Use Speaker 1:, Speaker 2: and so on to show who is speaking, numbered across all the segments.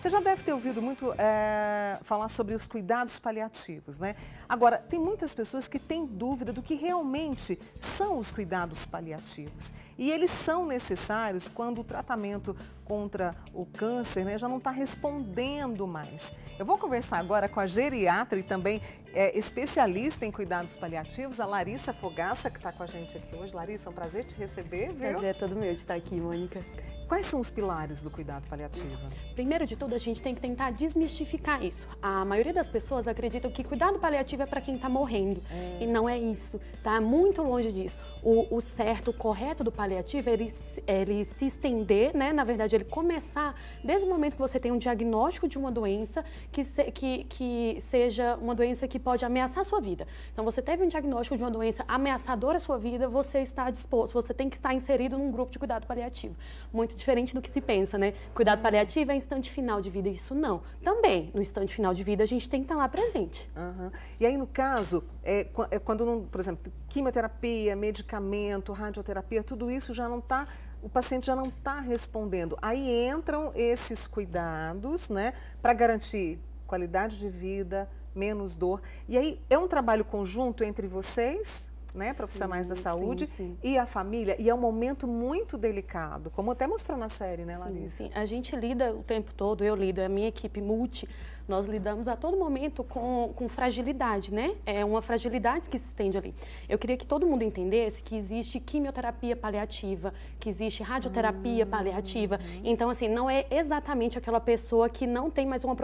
Speaker 1: Você já deve ter ouvido muito é, falar sobre os cuidados paliativos, né? Agora, tem muitas pessoas que têm dúvida do que realmente são os cuidados paliativos. E eles são necessários quando o tratamento contra o câncer né, já não está respondendo mais. Eu vou conversar agora com a geriatra e também é, especialista em cuidados paliativos, a Larissa Fogaça, que está com a gente aqui hoje. Larissa, é um prazer te receber, viu? Prazer é
Speaker 2: todo meu de estar aqui, Mônica. Quais são os pilares do cuidado paliativo? Primeiro de tudo, a gente tem que tentar desmistificar isso. A maioria das pessoas acredita que cuidado paliativo é para quem está morrendo. É. E não é isso, está Muito longe disso. O, o certo, o correto do paliativo paliativa ele, ele se estender, né? Na verdade, ele começar desde o momento que você tem um diagnóstico de uma doença que, se, que, que seja uma doença que pode ameaçar a sua vida. Então, você teve um diagnóstico de uma doença ameaçadora à sua vida, você está disposto, você tem que estar inserido num grupo de cuidado paliativo. Muito diferente do que se pensa, né? Cuidado paliativo é instante final de vida, isso não. Também, no instante final de vida, a gente tem que estar lá presente. Uhum. E aí, no caso
Speaker 1: é, é, quando, não, por exemplo, quimioterapia, medicamento, radioterapia, tudo isso já não está, o paciente já não está respondendo. Aí entram esses cuidados, né, para garantir qualidade de vida, menos dor. E aí é um trabalho conjunto entre vocês, né, profissionais sim, da saúde sim, sim. e a família. E é um momento
Speaker 2: muito delicado, como até mostrou na série, né, Larissa? Sim, a gente lida o tempo todo, eu lido, a minha equipe multi, nós lidamos a todo momento com, com fragilidade, né? É uma fragilidade que se estende ali. Eu queria que todo mundo entendesse que existe quimioterapia paliativa, que existe radioterapia hum. paliativa. Então, assim, não é exatamente aquela pessoa que não tem mais uma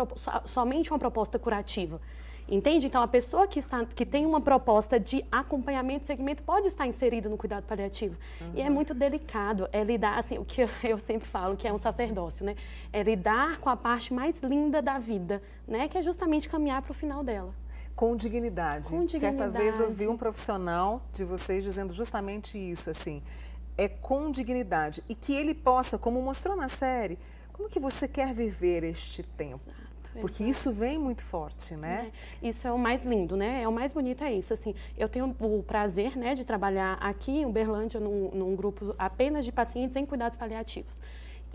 Speaker 2: somente uma proposta curativa. Entende? Então, a pessoa que, está, que tem uma proposta de acompanhamento, segmento, pode estar inserida no cuidado paliativo. Uhum. E é uhum. muito delicado, é lidar, assim, o que eu, sempre falo, que é um sacerdócio, né? É lidar com a parte mais linda da vida, né? Que é justamente caminhar para o final dela. Com dignidade. com dignidade. Certa vez ouvi um
Speaker 1: profissional de vocês dizendo justamente isso, assim, é com dignidade. E que ele possa, como mostrou na série, como que você quer viver este
Speaker 2: tempo? Exato. Porque isso vem muito forte, né? É, isso é o mais lindo, né? É o mais bonito é isso. Assim, eu tenho o prazer, né, de trabalhar aqui em Uberlândia num, num grupo apenas de pacientes em cuidados paliativos.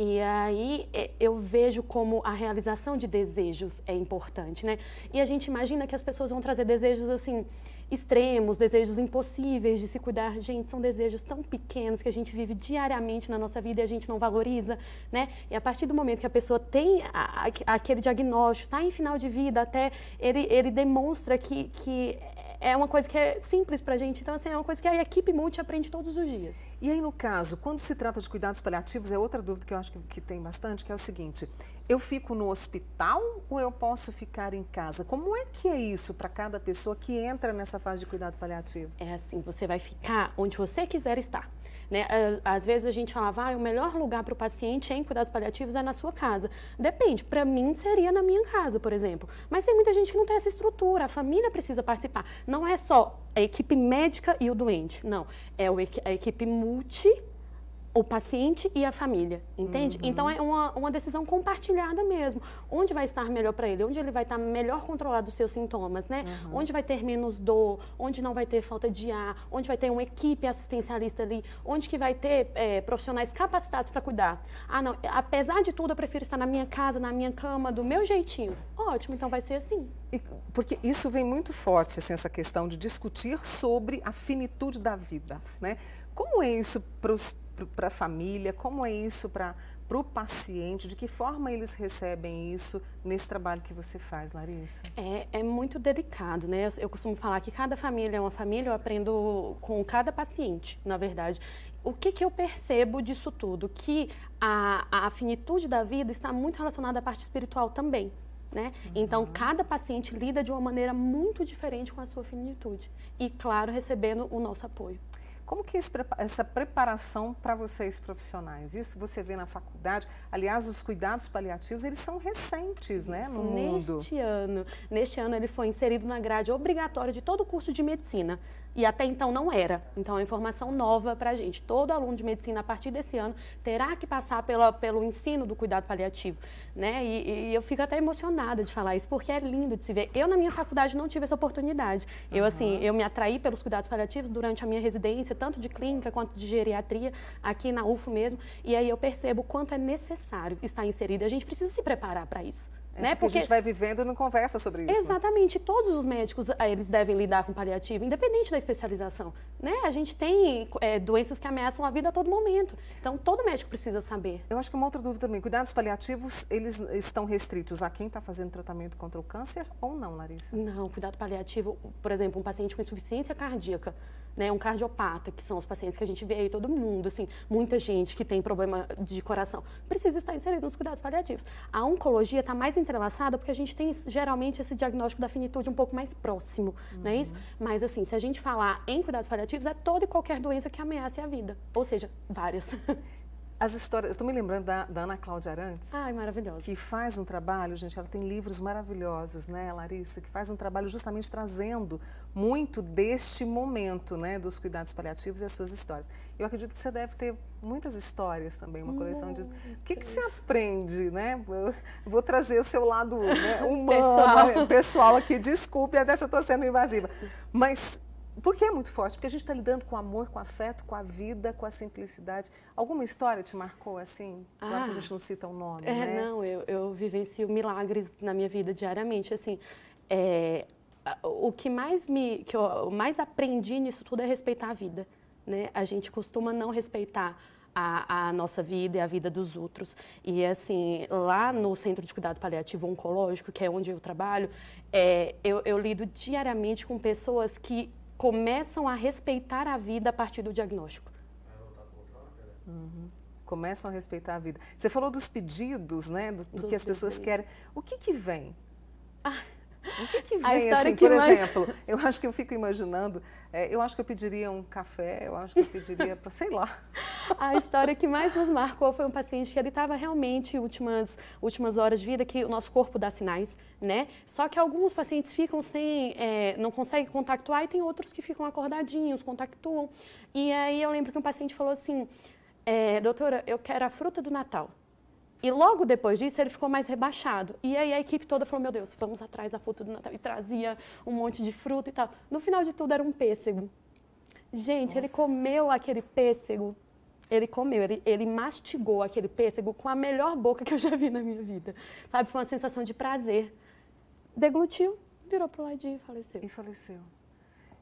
Speaker 2: E aí é, eu vejo como a realização de desejos é importante, né? E a gente imagina que as pessoas vão trazer desejos assim extremos, desejos impossíveis de se cuidar. Gente, são desejos tão pequenos que a gente vive diariamente na nossa vida e a gente não valoriza, né? E a partir do momento que a pessoa tem a, a, aquele diagnóstico, está em final de vida, até ele, ele demonstra que, que é uma coisa que é simples para a gente. Então, assim, é uma coisa que a equipe multi aprende todos os dias. E aí, no caso,
Speaker 1: quando se trata de cuidados paliativos, é outra dúvida que eu acho que, que tem bastante, que é o seguinte, eu fico no hospital ou eu posso ficar em casa? Como é que é isso para cada pessoa que entra
Speaker 2: nessa fase de cuidado paliativo? É assim, você vai ficar onde você quiser estar. Né? Às vezes a gente falava, ah, o melhor lugar para o paciente é em cuidados paliativos é na sua casa. Depende, para mim seria na minha casa, por exemplo. Mas tem muita gente que não tem essa estrutura, a família precisa participar. Não é só a equipe médica e o doente, não. É a equipe multi o paciente e a família, entende? Uhum. Então é uma, uma decisão compartilhada mesmo. Onde vai estar melhor para ele? Onde ele vai estar melhor controlado os seus sintomas, né? Uhum. Onde vai ter menos dor? Onde não vai ter falta de ar? Onde vai ter uma equipe assistencialista ali? Onde que vai ter é, profissionais capacitados para cuidar? Ah, não, apesar de tudo, eu prefiro estar na minha casa, na minha cama, do meu jeitinho. Ótimo, então vai ser assim.
Speaker 1: E, porque isso vem muito forte, assim, essa questão de discutir sobre a finitude da vida, né? Como é isso para os para a família? Como é isso para o paciente? De que forma eles recebem isso nesse trabalho que você faz, Larissa?
Speaker 2: É, é muito delicado, né? Eu, eu costumo falar que cada família é uma família, eu aprendo com cada paciente, na verdade o que, que, eu percebo disso tudo? Que a, a, finitude da vida está muito relacionada à parte espiritual também. Né? Então, uhum. Então, cada paciente lida de uma maneira muito diferente com a sua finitude. E, claro, recebendo o nosso apoio. Como que é esse, essa preparação para
Speaker 1: vocês profissionais? Isso você vê na faculdade. Aliás, os cuidados paliativos, eles são
Speaker 2: recentes, né, no neste mundo. Neste ano, neste ano ele foi inserido na grade obrigatória de todo o curso de medicina. E até então não era. Então é informação nova para a gente. Todo aluno de medicina, a partir desse ano, terá que passar pela, pelo ensino do cuidado paliativo. Né? E, e, eu fico até emocionada de falar isso, porque é lindo de se ver. Eu, na minha faculdade, não tive essa oportunidade. Uhum. Eu, assim, eu me atraí pelos cuidados paliativos durante a minha residência, tanto de clínica quanto de geriatria, aqui na UFO mesmo. E aí eu percebo o quanto é necessário estar inserido. A gente precisa se preparar para isso. É, né? porque, porque a gente vai
Speaker 1: vivendo e não conversa sobre isso.
Speaker 2: Exatamente. Todos os médicos, ah, eles devem lidar com paliativo, independente da especialização. Né? A gente tem é, doenças que ameaçam a vida a todo momento. Então, todo médico precisa saber. Eu acho que uma outra dúvida também. Cuidados paliativos, eles estão restritos a quem está fazendo tratamento contra o câncer ou não, Larissa? Não, cuidado paliativo, por exemplo, um paciente com insuficiência cardíaca né, um cardiopata, que são os pacientes que a gente vê aí, todo mundo, assim, muita gente que tem problema de coração, precisa estar inserido nos cuidados paliativos. A oncologia está mais entrelaçada porque a gente tem geralmente esse diagnóstico da finitude um pouco mais próximo, uhum. não é uhum. isso? Mas assim, se a gente falar em cuidados paliativos, é toda e qualquer doença que ameace a vida, ou seja, várias.
Speaker 1: As histórias. Estou me lembrando da, da, Ana Cláudia Arantes. Ai, maravilhosa. Que faz um trabalho, gente, ela tem livros maravilhosos, né, Larissa? Que faz um trabalho justamente trazendo muito deste momento, né, dos cuidados paliativos e as suas histórias. Eu acredito que você deve ter muitas histórias também, uma coleção Muitas. de. O que, que você aprende, né? Eu vou trazer o seu lado né, humano, pessoal. pessoal. aqui, desculpe, até se eu estou sendo invasiva. Mas porque é muito forte, porque a gente está lidando com amor, com afeto, com a vida, com a simplicidade.
Speaker 2: Alguma história te marcou assim? Claro ah, que a ah, gente não
Speaker 1: cita o um nome, é, né? Não,
Speaker 2: eu, eu vivencio milagres na minha vida diariamente. Assim, é, o que mais me, que eu mais aprendi nisso tudo é respeitar a vida. Né? A gente costuma não respeitar a, a, nossa vida e a vida dos outros. E assim, lá no Centro de Cuidado Paliativo Oncológico, que é onde eu trabalho, é, eu, eu lido diariamente com pessoas que começam a respeitar a vida a partir do diagnóstico.
Speaker 1: Uhum. Começam a respeitar a vida. Você falou dos pedidos, né? Do, do que as pessoas querem. O que que vem?
Speaker 2: Ah. O que, que vem, assim, que por mais... exemplo?
Speaker 1: Eu acho que eu fico
Speaker 2: imaginando, é, eu acho que eu pediria um café, eu acho que eu pediria para, sei lá. A história que mais nos marcou foi um paciente que ele estava realmente últimas, últimas horas de vida, que o nosso corpo dá sinais, né? Só que alguns pacientes ficam sem, é, não conseguem contactuar e tem outros que ficam acordadinhos, contactuam. E aí eu lembro que um paciente falou assim, é, doutora, eu quero a fruta do Natal. E logo depois disso ele ficou mais rebaixado. E aí a equipe toda falou: Meu Deus, vamos atrás da foto do Natal. E trazia um monte de fruta e tal. No final de tudo era um pêssego. Gente, Nossa. ele comeu aquele pêssego. Ele comeu, ele, ele mastigou aquele pêssego com a melhor boca que eu já vi na minha vida. Sabe? Foi uma sensação de prazer. Deglutiu, virou pro ladinho e faleceu. E faleceu.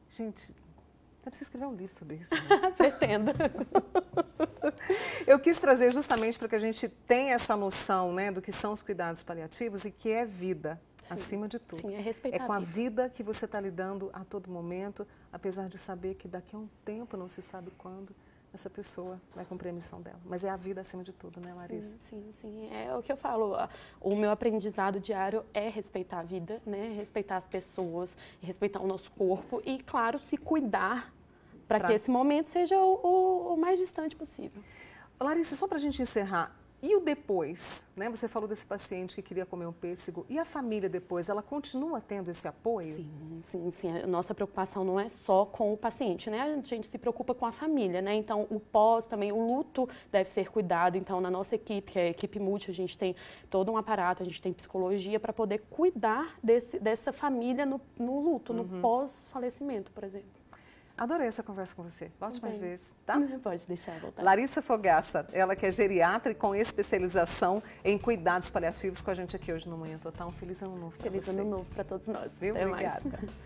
Speaker 2: Gente, Dá para escrever um livro sobre isso. Né? Pretendo.
Speaker 1: Eu quis trazer justamente para que a gente tenha essa noção né, do que são os cuidados paliativos e que é vida, Sim. acima de tudo. Sim, é respeitar É com a vida, vida que você está lidando a todo momento, apesar de saber que daqui a um tempo, não se sabe quando, essa pessoa vai cumprir
Speaker 2: a missão dela. Mas é a vida acima de tudo, né, Larissa? Sim, sim, sim. É, é o que eu falo. O meu aprendizado diário é respeitar a vida, né? Respeitar as pessoas, respeitar o nosso corpo e, claro, se cuidar para que esse momento seja o, o, o mais distante possível.
Speaker 1: Larissa, só para a gente encerrar, e o depois? Né? Você falou desse paciente que queria comer um
Speaker 2: pêssego. E a família depois? Ela continua tendo esse apoio? Sim, sim, sim. A nossa preocupação não é só com o paciente, né? A gente se preocupa com a família, né? Então, o pós também, o luto deve ser cuidado. Então, na nossa equipe, que é a equipe multi, a gente tem todo um aparato, a gente tem psicologia para poder cuidar desse, dessa família no, no luto, uhum. no pós-falecimento, por exemplo. Adorei essa conversa com você. Volte mais vezes,
Speaker 1: tá? Pode deixar, voltar. Larissa Fogaça, ela que é geriatra e com especialização em cuidados paliativos com a gente aqui hoje no Manhã Total. Um feliz ano novo para você. Feliz ano novo para todos nós. Viu? Até Obrigada. Mais.